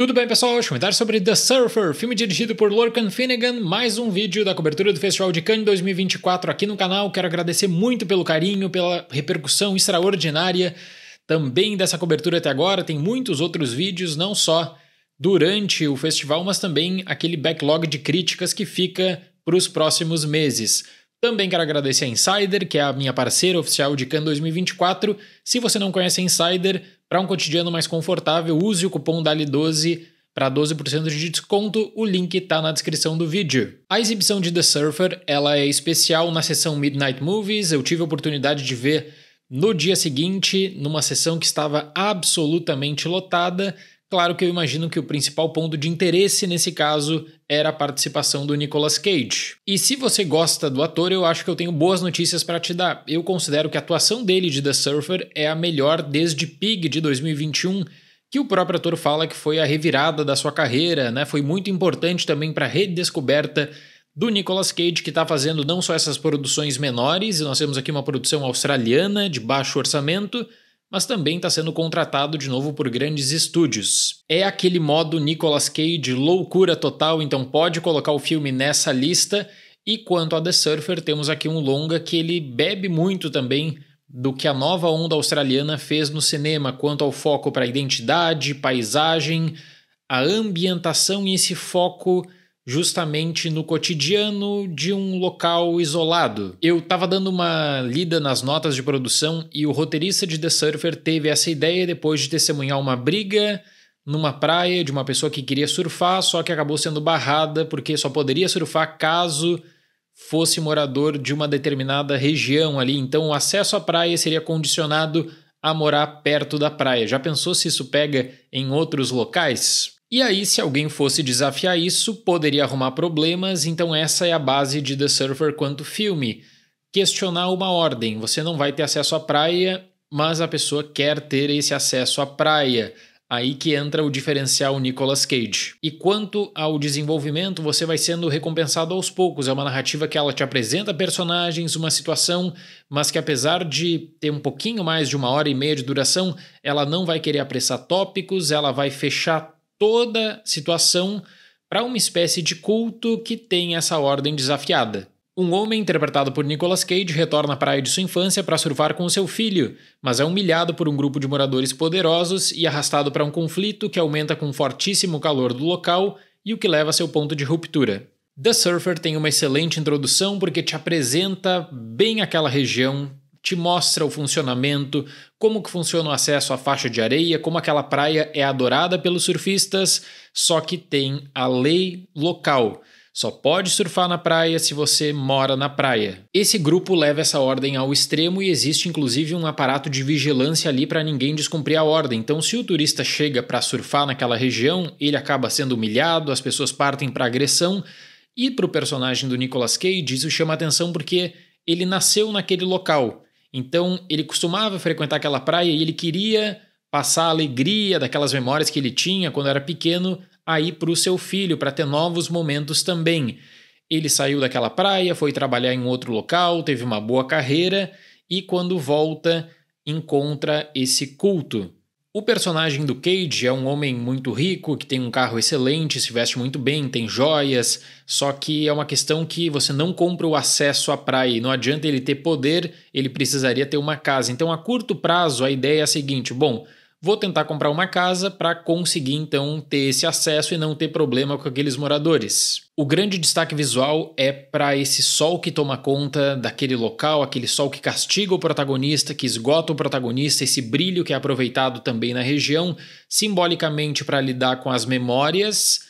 Tudo bem, pessoal? Hoje comentário sobre The Surfer, filme dirigido por Lorcan Finnegan, mais um vídeo da cobertura do Festival de Cannes 2024 aqui no canal. Quero agradecer muito pelo carinho, pela repercussão extraordinária também dessa cobertura até agora. Tem muitos outros vídeos, não só durante o festival, mas também aquele backlog de críticas que fica para os próximos meses. Também quero agradecer a Insider, que é a minha parceira oficial de Cannes 2024. Se você não conhece a Insider, para um cotidiano mais confortável, use o cupom DALI12 para 12% de desconto, o link está na descrição do vídeo. A exibição de The Surfer ela é especial na sessão Midnight Movies. Eu tive a oportunidade de ver no dia seguinte, numa sessão que estava absolutamente lotada, Claro que eu imagino que o principal ponto de interesse nesse caso era a participação do Nicolas Cage. E se você gosta do ator, eu acho que eu tenho boas notícias para te dar. Eu considero que a atuação dele de The Surfer é a melhor desde Pig de 2021, que o próprio ator fala que foi a revirada da sua carreira, né? Foi muito importante também para a redescoberta do Nicolas Cage, que está fazendo não só essas produções menores, e nós temos aqui uma produção australiana de baixo orçamento, mas também está sendo contratado de novo por grandes estúdios. É aquele modo Nicolas Cage loucura total, então pode colocar o filme nessa lista. E quanto a The Surfer, temos aqui um longa que ele bebe muito também do que a nova onda australiana fez no cinema quanto ao foco para identidade, paisagem, a ambientação e esse foco justamente no cotidiano de um local isolado. Eu estava dando uma lida nas notas de produção e o roteirista de The Surfer teve essa ideia depois de testemunhar uma briga numa praia de uma pessoa que queria surfar, só que acabou sendo barrada porque só poderia surfar caso fosse morador de uma determinada região ali. Então o acesso à praia seria condicionado a morar perto da praia. Já pensou se isso pega em outros locais? E aí, se alguém fosse desafiar isso, poderia arrumar problemas, então essa é a base de The Surfer quanto filme. Questionar uma ordem. Você não vai ter acesso à praia, mas a pessoa quer ter esse acesso à praia. Aí que entra o diferencial Nicolas Cage. E quanto ao desenvolvimento, você vai sendo recompensado aos poucos. É uma narrativa que ela te apresenta personagens, uma situação, mas que apesar de ter um pouquinho mais de uma hora e meia de duração, ela não vai querer apressar tópicos, ela vai fechar toda situação para uma espécie de culto que tem essa ordem desafiada. Um homem interpretado por Nicolas Cage retorna à praia de sua infância para surfar com seu filho, mas é humilhado por um grupo de moradores poderosos e arrastado para um conflito que aumenta com o fortíssimo calor do local e o que leva a seu ponto de ruptura. The Surfer tem uma excelente introdução porque te apresenta bem aquela região te mostra o funcionamento, como que funciona o acesso à faixa de areia, como aquela praia é adorada pelos surfistas, só que tem a lei local. Só pode surfar na praia se você mora na praia. Esse grupo leva essa ordem ao extremo e existe inclusive um aparato de vigilância ali para ninguém descumprir a ordem. Então, se o turista chega para surfar naquela região, ele acaba sendo humilhado, as pessoas partem para agressão. E para o personagem do Nicolas Cage, isso chama atenção porque ele nasceu naquele local. Então ele costumava frequentar aquela praia e ele queria passar a alegria daquelas memórias que ele tinha quando era pequeno aí para o seu filho, para ter novos momentos também. Ele saiu daquela praia, foi trabalhar em outro local, teve uma boa carreira e quando volta encontra esse culto. O personagem do Cage é um homem muito rico, que tem um carro excelente, se veste muito bem, tem joias, só que é uma questão que você não compra o acesso à praia. Não adianta ele ter poder, ele precisaria ter uma casa. Então, a curto prazo, a ideia é a seguinte: bom, Vou tentar comprar uma casa para conseguir então ter esse acesso e não ter problema com aqueles moradores. O grande destaque visual é para esse sol que toma conta daquele local, aquele sol que castiga o protagonista, que esgota o protagonista, esse brilho que é aproveitado também na região, simbolicamente para lidar com as memórias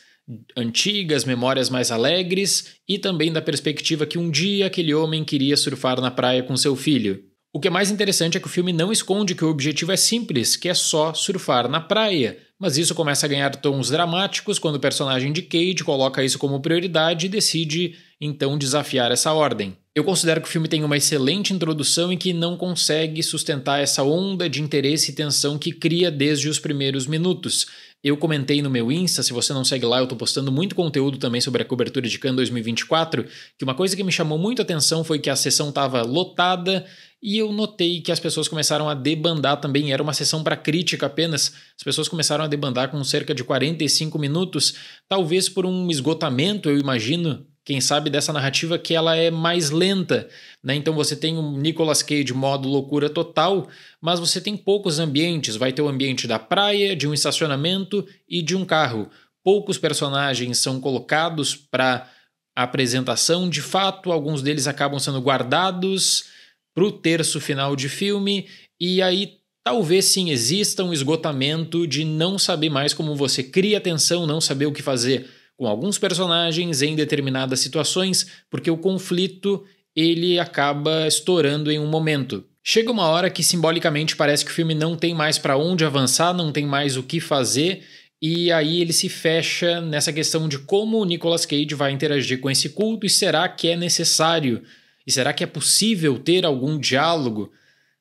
antigas, memórias mais alegres e também da perspectiva que um dia aquele homem queria surfar na praia com seu filho. O que é mais interessante é que o filme não esconde que o objetivo é simples, que é só surfar na praia, mas isso começa a ganhar tons dramáticos quando o personagem de Kate coloca isso como prioridade e decide então desafiar essa ordem. Eu considero que o filme tem uma excelente introdução e que não consegue sustentar essa onda de interesse e tensão que cria desde os primeiros minutos. Eu comentei no meu Insta, se você não segue lá, eu tô postando muito conteúdo também sobre a cobertura de Cannes 2024, que uma coisa que me chamou muito a atenção foi que a sessão estava lotada e eu notei que as pessoas começaram a debandar também, era uma sessão para crítica apenas. As pessoas começaram a debandar com cerca de 45 minutos, talvez por um esgotamento, eu imagino, quem sabe dessa narrativa que ela é mais lenta, né? Então você tem um Nicolas Cage modo loucura total, mas você tem poucos ambientes, vai ter o ambiente da praia, de um estacionamento e de um carro. Poucos personagens são colocados para apresentação, de fato, alguns deles acabam sendo guardados para o terço final de filme e aí talvez sim exista um esgotamento de não saber mais como você cria atenção, não saber o que fazer com alguns personagens em determinadas situações, porque o conflito ele acaba estourando em um momento. Chega uma hora que simbolicamente parece que o filme não tem mais para onde avançar, não tem mais o que fazer, e aí ele se fecha nessa questão de como o Nicolas Cage vai interagir com esse culto e será que é necessário? E será que é possível ter algum diálogo?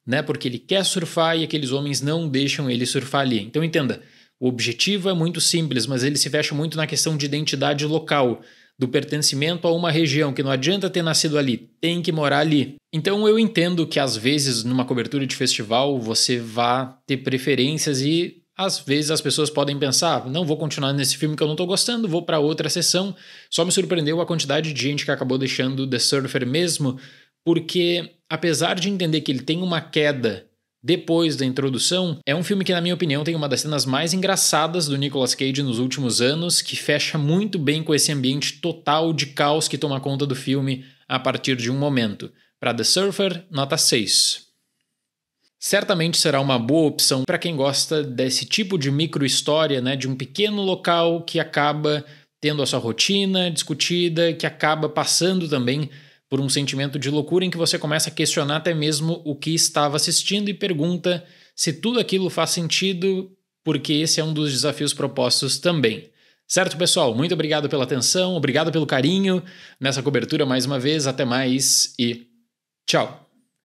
Né? Porque ele quer surfar e aqueles homens não deixam ele surfar ali. Então entenda, o objetivo é muito simples, mas ele se fecha muito na questão de identidade local, do pertencimento a uma região, que não adianta ter nascido ali, tem que morar ali. Então eu entendo que às vezes numa cobertura de festival você vá ter preferências e às vezes as pessoas podem pensar, ah, não vou continuar nesse filme que eu não estou gostando, vou para outra sessão. Só me surpreendeu a quantidade de gente que acabou deixando The Surfer mesmo, porque apesar de entender que ele tem uma queda depois da introdução, é um filme que, na minha opinião, tem uma das cenas mais engraçadas do Nicolas Cage nos últimos anos, que fecha muito bem com esse ambiente total de caos que toma conta do filme a partir de um momento. Para The Surfer, nota 6. Certamente será uma boa opção para quem gosta desse tipo de micro-história, né, de um pequeno local que acaba tendo a sua rotina discutida, que acaba passando também por um sentimento de loucura em que você começa a questionar até mesmo o que estava assistindo e pergunta se tudo aquilo faz sentido, porque esse é um dos desafios propostos também. Certo, pessoal? Muito obrigado pela atenção, obrigado pelo carinho nessa cobertura mais uma vez. Até mais e tchau!